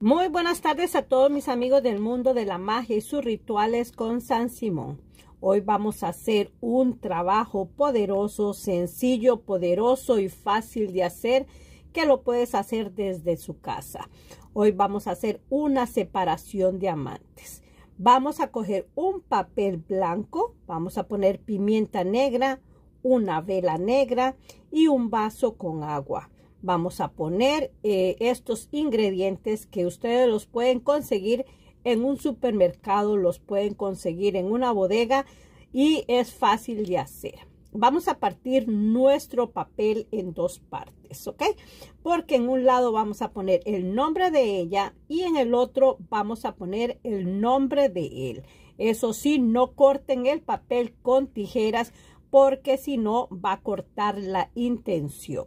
Muy buenas tardes a todos mis amigos del mundo de la magia y sus rituales con San Simón. Hoy vamos a hacer un trabajo poderoso, sencillo, poderoso y fácil de hacer que lo puedes hacer desde su casa. Hoy vamos a hacer una separación de amantes. Vamos a coger un papel blanco, vamos a poner pimienta negra, una vela negra y un vaso con agua. Vamos a poner eh, estos ingredientes que ustedes los pueden conseguir en un supermercado, los pueden conseguir en una bodega y es fácil de hacer. Vamos a partir nuestro papel en dos partes, ¿ok? Porque en un lado vamos a poner el nombre de ella y en el otro vamos a poner el nombre de él. Eso sí, no corten el papel con tijeras porque si no va a cortar la intención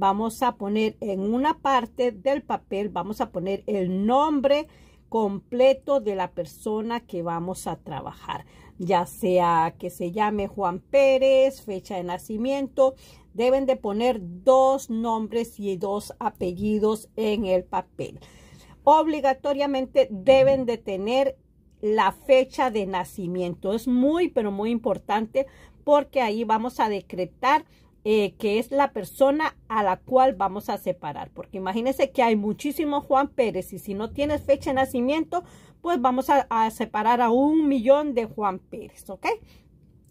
vamos a poner en una parte del papel, vamos a poner el nombre completo de la persona que vamos a trabajar, ya sea que se llame Juan Pérez, fecha de nacimiento, deben de poner dos nombres y dos apellidos en el papel. Obligatoriamente deben de tener la fecha de nacimiento. Es muy, pero muy importante porque ahí vamos a decretar eh, que es la persona a la cual vamos a separar. Porque imagínense que hay muchísimos Juan Pérez y si no tienes fecha de nacimiento, pues vamos a, separar a un millón de Juan Pérez, ¿ok?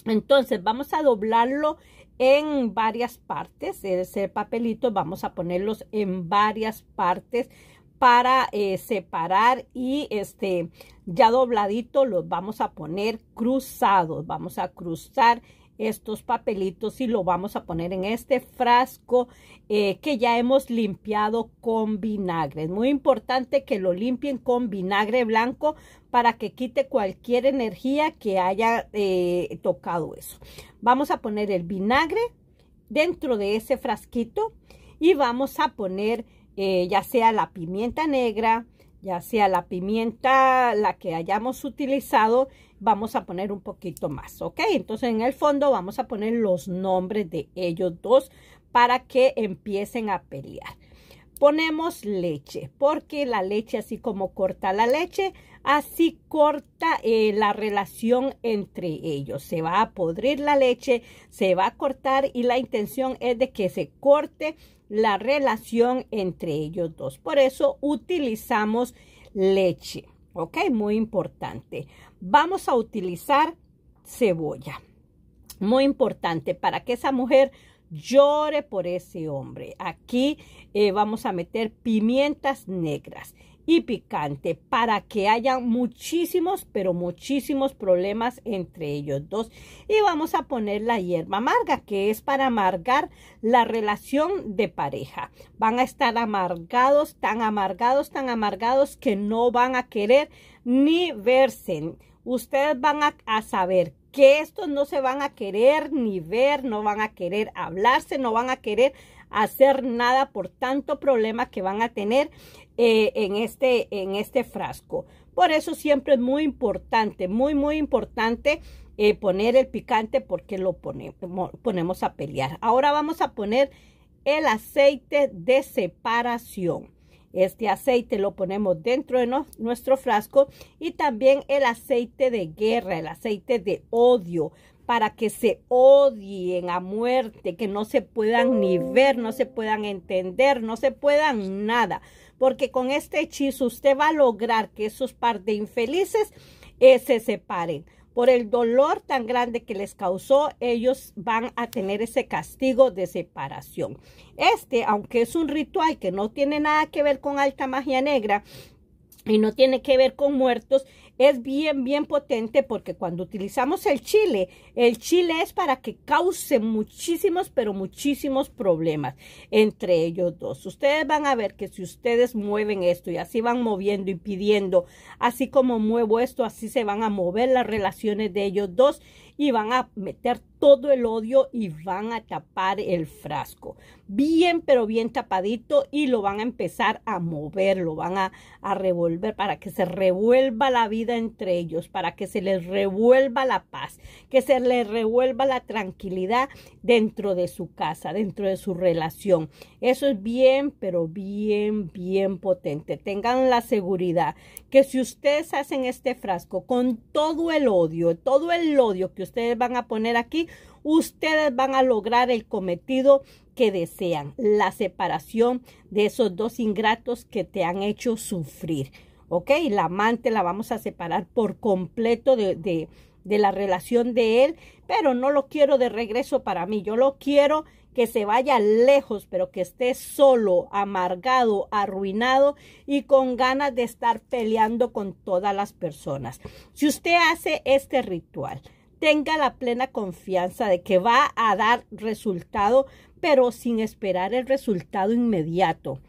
Entonces vamos a doblarlo en varias partes, ese papelito vamos a ponerlos en varias partes para eh, separar y este ya dobladito los vamos a poner cruzados, vamos a cruzar estos papelitos y lo vamos a poner en este frasco eh, que ya hemos limpiado con vinagre. Es muy importante que lo limpien con vinagre blanco para que quite cualquier energía que haya eh, tocado eso. Vamos a poner el vinagre dentro de ese frasquito y vamos a poner eh, ya sea la pimienta negra, ya sea la pimienta, la que hayamos utilizado, vamos a poner un poquito más, ¿ok? Entonces en el fondo vamos a poner los nombres de ellos dos para que empiecen a pelear ponemos leche, porque la leche, así como corta la leche, así corta eh, la relación entre ellos. Se va a podrir la leche, se va a cortar y la intención es de que se corte la relación entre ellos dos. Por eso utilizamos leche, ¿ok? Muy importante. Vamos a utilizar cebolla. Muy importante para que esa mujer llore por ese hombre. Aquí eh, vamos a meter pimientas negras y picante para que haya muchísimos, pero muchísimos problemas entre ellos dos. Y vamos a poner la hierba amarga, que es para amargar la relación de pareja. Van a estar amargados, tan amargados, tan amargados que no van a querer ni verse. Ustedes van a saber que estos no se van a querer ni ver, no van a querer hablarse, no van a querer hacer nada por tanto problema que van a tener eh, en, este, en este frasco. Por eso siempre es muy importante, muy, muy importante eh, poner el picante porque lo ponemos a pelear. Ahora vamos a poner el aceite de separación. Este aceite lo ponemos dentro de nuestro frasco y también el aceite de guerra, el aceite de odio para que se odien a muerte, que no se puedan ni ver, no se puedan entender, no se puedan nada. Porque con este hechizo usted va a lograr que esos par de infelices eh, se separen por el dolor tan grande que les causó, ellos van a tener ese castigo de separación. Este, aunque es un ritual que no tiene nada que ver con alta magia negra, y no tiene que ver con muertos, es bien, bien potente porque cuando utilizamos el chile, el chile es para que cause muchísimos, pero muchísimos problemas entre ellos dos. Ustedes van a ver que si ustedes mueven esto y así van moviendo, y pidiendo, así como muevo esto, así se van a mover las relaciones de ellos dos y van a meter todo el odio y van a tapar el frasco. Bien, pero bien tapadito y lo van a empezar a mover, lo van a, revolver para que se revuelva la vida entre ellos, para que se les revuelva la paz, que se les revuelva la tranquilidad dentro de su casa, dentro de su relación. Eso es bien, pero bien, bien potente. Tengan la seguridad que si ustedes hacen este frasco con todo el odio, todo el odio que ustedes van a poner aquí, ustedes van a lograr el cometido que desean, la separación de esos dos ingratos que te han hecho sufrir. ¿Ok? La amante la vamos a separar por completo de, de, de la relación de él, pero no lo quiero de regreso para mí, yo lo quiero que se vaya lejos, pero que esté solo, amargado, arruinado y con ganas de estar peleando con todas las personas. Si usted hace este ritual, tenga la plena confianza de que va a dar resultado, pero sin esperar el resultado inmediato.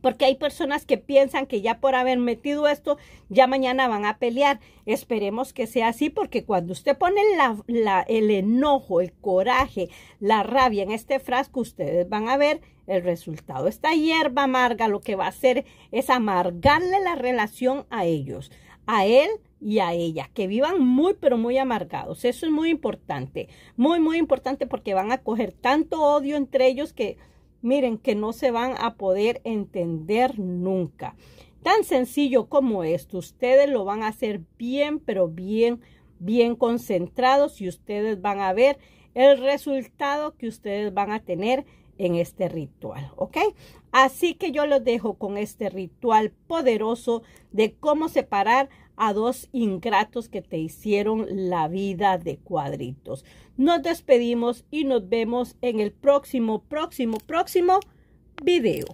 Porque hay personas que piensan que ya por haber metido esto, ya mañana van a pelear. Esperemos que sea así, porque cuando usted pone la, el enojo, el coraje, la rabia en este frasco, ustedes van a ver el resultado. Esta hierba amarga lo que va a hacer es amargarle la relación a ellos, a él y a ellas, que vivan muy, pero muy amargados. Eso es muy importante, muy, muy importante porque van a coger tanto odio entre ellos que, miren, que no se van a poder entender nunca. Tan sencillo como esto, ustedes lo van a hacer bien, pero bien, bien concentrados y ustedes van a ver el resultado que ustedes van a tener en este ritual, ¿ok? Así que yo los dejo con este ritual poderoso de cómo separar a dos ingratos que te hicieron la vida de cuadritos. Nos despedimos y nos vemos en el próximo, próximo, próximo video.